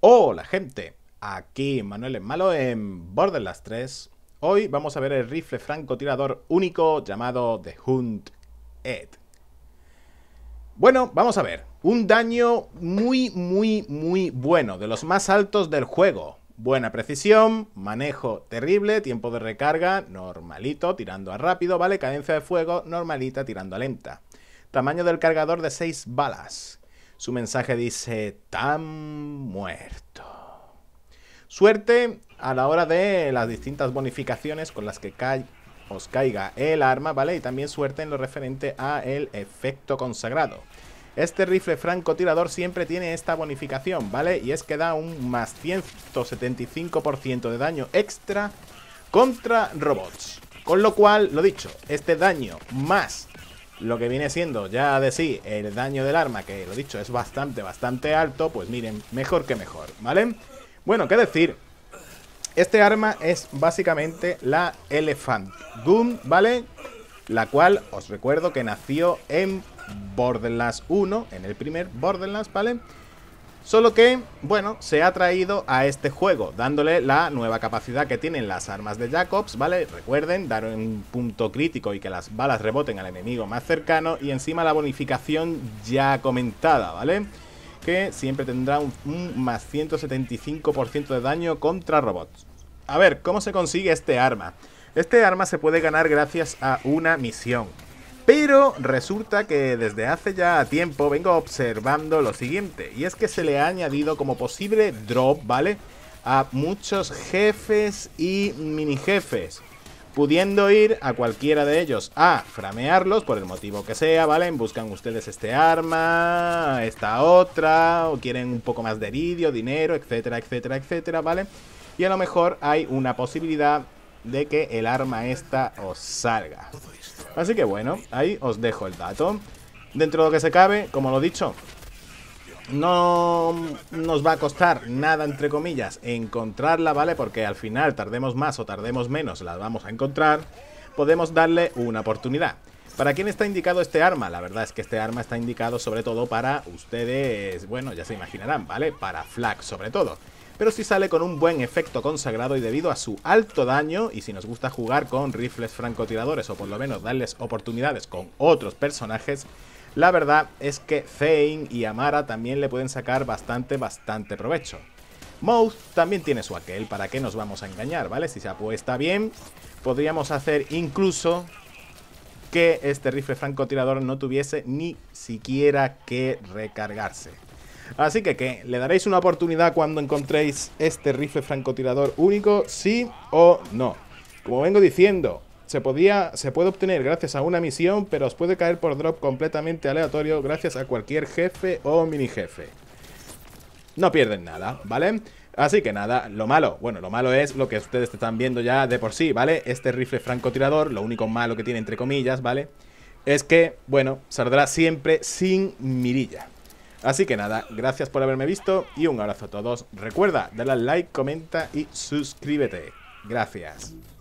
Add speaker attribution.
Speaker 1: Hola gente, aquí Manuel en Malo en Borderlands 3. Hoy vamos a ver el rifle francotirador único llamado The Hunt Ed. Bueno, vamos a ver. Un daño muy, muy, muy bueno, de los más altos del juego. Buena precisión, manejo terrible, tiempo de recarga normalito, tirando a rápido, ¿vale? Cadencia de fuego normalita, tirando a lenta. Tamaño del cargador de 6 balas. Su mensaje dice, tan muerto. Suerte a la hora de las distintas bonificaciones con las que os caiga el arma, ¿vale? Y también suerte en lo referente a el efecto consagrado. Este rifle francotirador siempre tiene esta bonificación, ¿vale? Y es que da un más 175% de daño extra contra robots. Con lo cual, lo dicho, este daño más lo que viene siendo ya de sí el daño del arma, que lo dicho es bastante, bastante alto, pues miren, mejor que mejor, ¿vale? Bueno, qué decir, este arma es básicamente la Elephant Doom, ¿vale? La cual, os recuerdo que nació en Borderlands 1, en el primer Borderlands, ¿vale? vale Solo que, bueno, se ha traído a este juego, dándole la nueva capacidad que tienen las armas de Jacobs, ¿vale? Recuerden, dar un punto crítico y que las balas reboten al enemigo más cercano y encima la bonificación ya comentada, ¿vale? Que siempre tendrá un, más 175% de daño contra robots. A ver, ¿cómo se consigue este arma? Este arma se puede ganar gracias a una misión, pero resulta que desde hace ya tiempo vengo observando lo siguiente, y es que se le ha añadido como posible drop, ¿vale? A muchos jefes y mini jefes, pudiendo ir a cualquiera de ellos a framearlos por el motivo que sea, ¿vale? Buscan ustedes este arma, esta otra, o quieren un poco más de heridio, dinero, etcétera, etcétera, etcétera, ¿vale? Y a lo mejor hay una posibilidad de que el arma esta os salga. Así que bueno, ahí os dejo el dato. Dentro de lo que se cabe, como lo he dicho, no nos va a costar nada, entre comillas, encontrarla, ¿vale? Porque al final, tardemos más o tardemos menos, la vamos a encontrar. Podemos darle una oportunidad. ¿Para quién está indicado este arma? La verdad es que este arma está indicado sobre todo para ustedes, bueno, ya se imaginarán, ¿vale? Para Flak sobre todo pero si sale con un buen efecto consagrado y debido a su alto daño, y si nos gusta jugar con rifles francotiradores o por lo menos darles oportunidades con otros personajes, la verdad es que Zane y Amara también le pueden sacar bastante, bastante provecho. Mouth también tiene su aquel, ¿para qué nos vamos a engañar, vale? Si se apuesta bien, podríamos hacer incluso que este rifle francotirador no tuviese ni siquiera que recargarse. Así que, ¿qué? ¿Le daréis una oportunidad cuando encontréis este rifle francotirador único? ¿Sí o no? Como vengo diciendo, se, podía, se puede obtener gracias a una misión, pero os puede caer por drop completamente aleatorio gracias a cualquier jefe o mini jefe. No pierden nada, ¿vale? Así que nada, lo malo, bueno, lo malo es lo que ustedes están viendo ya de por sí, ¿vale? Este rifle francotirador, lo único malo que tiene entre comillas, ¿vale? Es que, bueno, saldrá siempre sin mirilla, Así que nada, gracias por haberme visto y un abrazo a todos. Recuerda, dale al like, comenta y suscríbete. Gracias.